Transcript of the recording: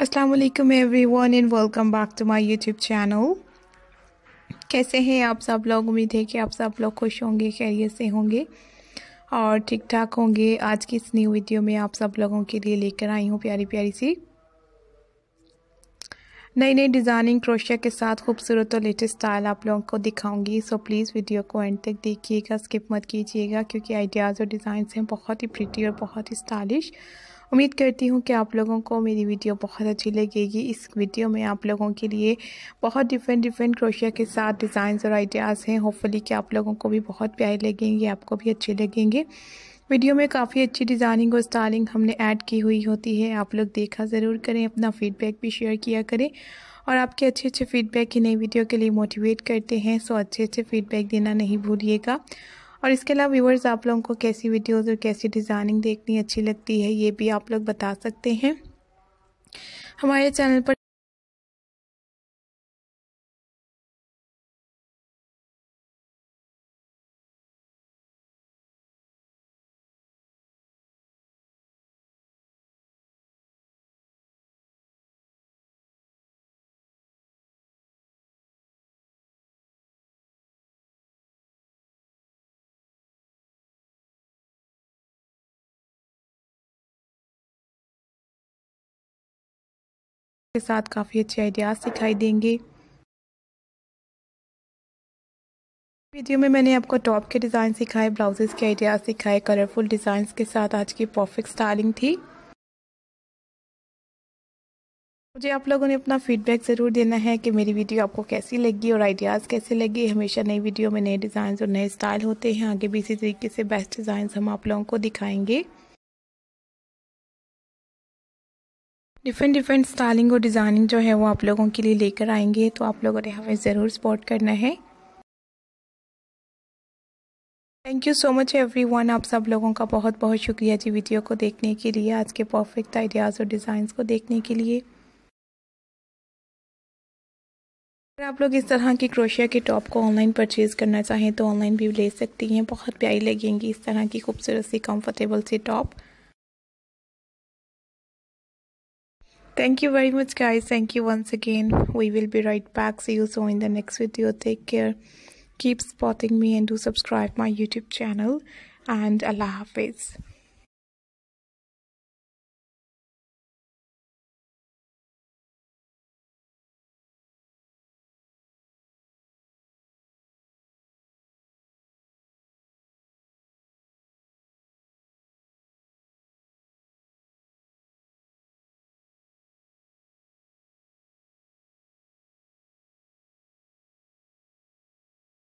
Aslam everyone and welcome back to my YouTube channel कैसे हैं आप सब लोग उम्मीद है कि आप सब लोग खुश होंगे खैरियत से होंगे और ठीक ठाक होंगे आज की इस न्यू वीडियो में आप सब लोगों के लिए लेकर आई हूँ प्यारी प्यारी सी नई नई डिज़ाइनिंग क्रोशिया के साथ खूबसूरत और लेटेस्ट स्टाइल आप लोगों को दिखाऊंगी सो प्लीज़ वीडियो को एंड तक देखिएगा स्किप मत कीजिएगा क्योंकि आइडियाज़ और डिज़ाइन हैं बहुत ही प्रिटी और बहुत ही स्टाइलिश उम्मीद करती हूँ कि आप लोगों को मेरी वीडियो बहुत अच्छी लगेगी इस वीडियो में आप लोगों के लिए बहुत डिफरेंट डिफरेंट क्रोशिया के साथ डिज़ाइंस और आइडियाज़ हैं होपफुली कि आप लोगों को भी बहुत प्यारे लगेंगे आपको भी अच्छे लगेंगे वीडियो में काफ़ी अच्छी डिज़ाइनिंग और स्टाइलिंग हमने ऐड की हुई होती है आप लोग देखा ज़रूर करें अपना फ़ीडबैक भी शेयर किया करें और आपके अच्छे अच्छे फीडबैक ही नई वीडियो के लिए मोटिवेट करते हैं सो अच्छे अच्छे फीडबैक देना नहीं भूलिएगा और इसके अलावा व्यूवर्स आप लोगों को कैसी वीडियोस और कैसी डिज़ाइनिंग देखनी अच्छी लगती है ये भी आप लोग बता सकते हैं हमारे चैनल पर के साथ काफ़ी अच्छे आइडियाज़ दिखाई देंगे वीडियो में मैंने आपको टॉप के डिज़ाइन सिखाए ब्लाउजेस के आइडियाज़ सिखाए कलरफुल डिजाइन के साथ आज की परफेक्ट स्टाइलिंग थी मुझे आप लोगों ने अपना फीडबैक ज़रूर देना है कि मेरी वीडियो आपको कैसी लगी और आइडियाज़ कैसे लगे हमेशा नई वीडियो में नए डिज़ाइन और नए स्टाइल होते हैं आगे भी इसी तरीके से बेस्ट डिज़ाइन हम आप लोगों को दिखाएंगे डिफरेंट डिफरेंट स्टाइलिंग और डिज़ाइनिंग जो है वो आप लोगों के लिए लेकर आएंगे तो आप लोगों ने हमें ज़रूर सपोर्ट करना है thank you so much everyone आप सब लोगों का बहुत बहुत शुक्रिया जी वीडियो को देखने के लिए आज के परफेक्ट आइडियाज़ और डिज़ाइंस को देखने के लिए अगर आप लोग इस तरह की क्रोशिया के टॉप को ऑनलाइन परचेज़ करना चाहें तो ऑनलाइन भी ले सकती हैं बहुत प्यारी लगेंगी इस तरह की खूबसूरत सी कम्फर्टेबल सी top Thank you very much, guys. Thank you once again. We will be right back. See you soon in the next video. Take care. Keep spotting me and do subscribe my YouTube channel. And Allah Hafiz.